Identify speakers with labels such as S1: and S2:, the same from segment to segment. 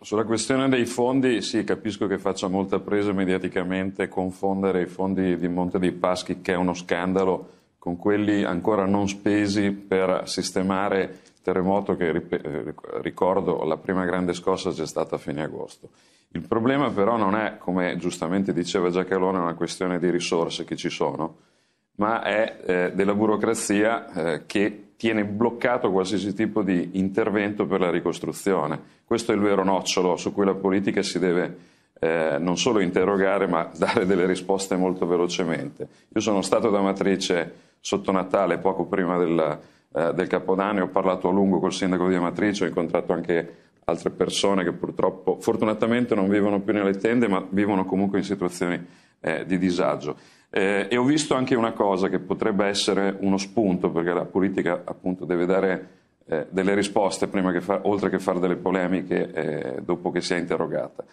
S1: Sulla questione dei fondi, sì, capisco che faccia molta presa mediaticamente confondere i fondi di Monte dei Paschi, che è uno scandalo, con quelli ancora non spesi per sistemare il terremoto che, eh, ricordo, la prima grande scossa c'è stata a fine agosto. Il problema però non è, come giustamente diceva Giacalone, una questione di risorse che ci sono, ma è eh, della burocrazia eh, che tiene bloccato qualsiasi tipo di intervento per la ricostruzione. Questo è il vero nocciolo su cui la politica si deve eh, non solo interrogare, ma dare delle risposte molto velocemente. Io sono stato da Matrice sotto Natale, poco prima del, eh, del Capodanno, ho parlato a lungo col sindaco di Amatrice, ho incontrato anche altre persone che purtroppo fortunatamente non vivono più nelle tende, ma vivono comunque in situazioni eh, di disagio. Eh, e ho visto anche una cosa che potrebbe essere uno spunto, perché la politica appunto deve dare eh, delle risposte che fa, oltre che fare delle polemiche eh, dopo che si è interrogata.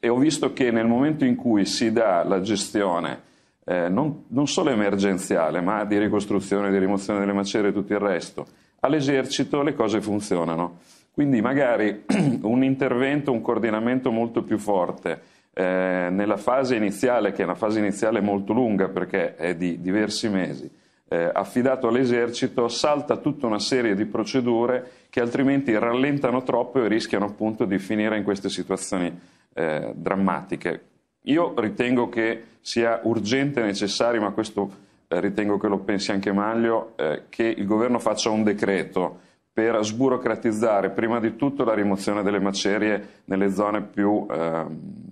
S1: E ho visto che nel momento in cui si dà la gestione eh, non, non solo emergenziale, ma di ricostruzione, di rimozione delle macerie e tutto il resto, all'esercito le cose funzionano. Quindi magari un intervento, un coordinamento molto più forte, eh, nella fase iniziale, che è una fase iniziale molto lunga perché è di diversi mesi, eh, affidato all'esercito, salta tutta una serie di procedure che altrimenti rallentano troppo e rischiano appunto di finire in queste situazioni eh, drammatiche. Io ritengo che sia urgente e necessario, ma questo eh, ritengo che lo pensi anche Maglio, eh, che il governo faccia un decreto per sburocratizzare prima di tutto la rimozione delle macerie nelle zone più ehm,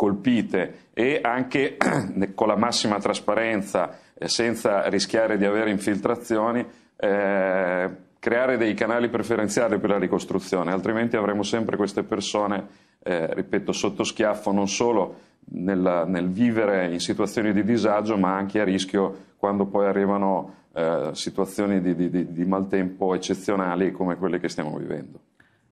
S1: colpite e anche con la massima trasparenza, eh, senza rischiare di avere infiltrazioni, eh, creare dei canali preferenziali per la ricostruzione, altrimenti avremo sempre queste persone, eh, ripeto, sotto schiaffo non solo nel, nel, vivere in situazioni di disagio, ma anche a rischio quando poi arrivano eh, situazioni di, di, di maltempo eccezionali come quelle che stiamo vivendo.